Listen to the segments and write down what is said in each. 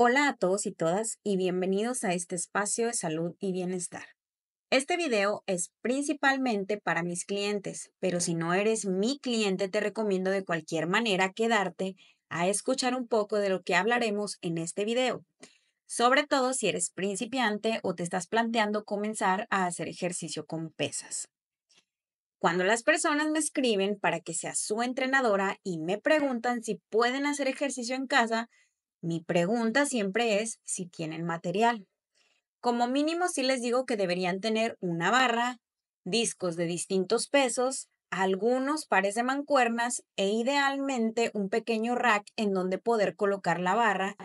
Hola a todos y todas y bienvenidos a este espacio de salud y bienestar. Este video es principalmente para mis clientes, pero si no eres mi cliente te recomiendo de cualquier manera quedarte a escuchar un poco de lo que hablaremos en este video, sobre todo si eres principiante o te estás planteando comenzar a hacer ejercicio con pesas. Cuando las personas me escriben para que sea su entrenadora y me preguntan si pueden hacer ejercicio en casa, mi pregunta siempre es si tienen material. Como mínimo sí les digo que deberían tener una barra, discos de distintos pesos, algunos pares de mancuernas e idealmente un pequeño rack en donde poder colocar la barra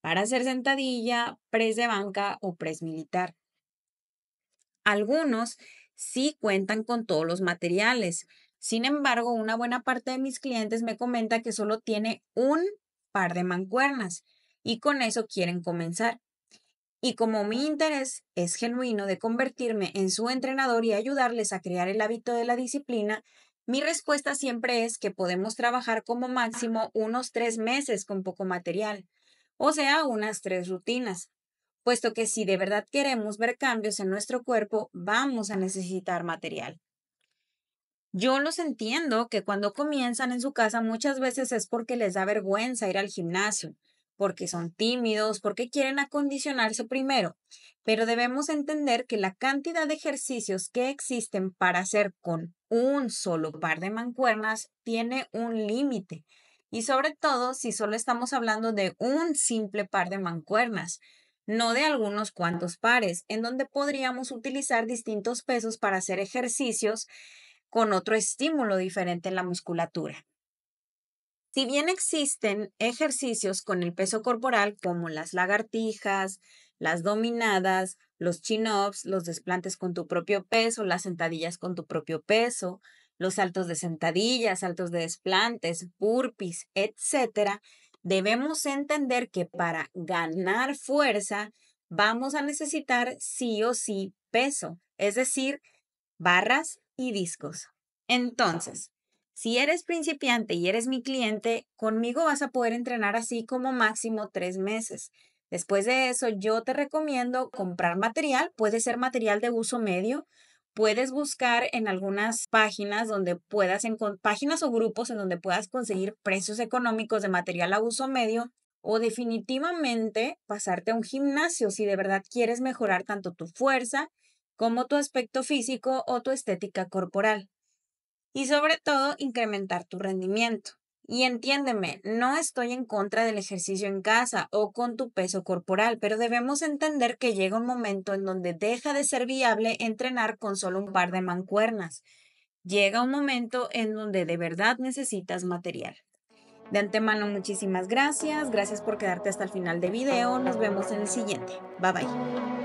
para hacer sentadilla, press de banca o press militar. Algunos sí cuentan con todos los materiales. Sin embargo, una buena parte de mis clientes me comenta que solo tiene un par de mancuernas y con eso quieren comenzar. Y como mi ah. interés es genuino de convertirme en su entrenador y ayudarles a crear el hábito de la disciplina, mi respuesta siempre es que podemos trabajar como ah. máximo unos tres meses con poco material, o sea, unas tres rutinas, puesto que si de verdad queremos ver cambios en nuestro cuerpo, vamos a necesitar material. Yo los entiendo que cuando comienzan en su casa muchas veces es porque les da vergüenza ir al gimnasio, porque son tímidos, porque quieren acondicionarse primero, pero debemos entender que la cantidad de ejercicios que existen para hacer con un solo par de mancuernas tiene un límite. Y sobre todo si solo estamos hablando de un simple par de mancuernas, no de algunos cuantos pares, en donde podríamos utilizar distintos pesos para hacer ejercicios con otro estímulo diferente en la musculatura. Si bien existen ejercicios con el peso corporal como las lagartijas, las dominadas, los chin-ups, los desplantes con tu propio peso, las sentadillas con tu propio peso, los saltos de sentadillas, saltos de desplantes, burpees, etc., debemos entender que para ganar fuerza vamos a necesitar sí o sí peso, es decir, barras y discos. Entonces, si eres principiante y eres mi cliente, conmigo vas a poder entrenar así como máximo tres meses. Después de eso, yo te recomiendo comprar material, puede ser material de uso medio, puedes buscar en algunas páginas donde puedas páginas o grupos en donde puedas conseguir precios económicos de material a uso medio o definitivamente pasarte a un gimnasio si de verdad quieres mejorar tanto tu fuerza como tu aspecto físico o tu estética corporal. Y sobre todo, incrementar tu rendimiento. Y entiéndeme, no estoy en contra del ejercicio en casa o con tu peso corporal, pero debemos entender que llega un momento en donde deja de ser viable entrenar con solo un par de mancuernas. Llega un momento en donde de verdad necesitas material. De antemano, muchísimas gracias. Gracias por quedarte hasta el final de video. Nos vemos en el siguiente. Bye bye.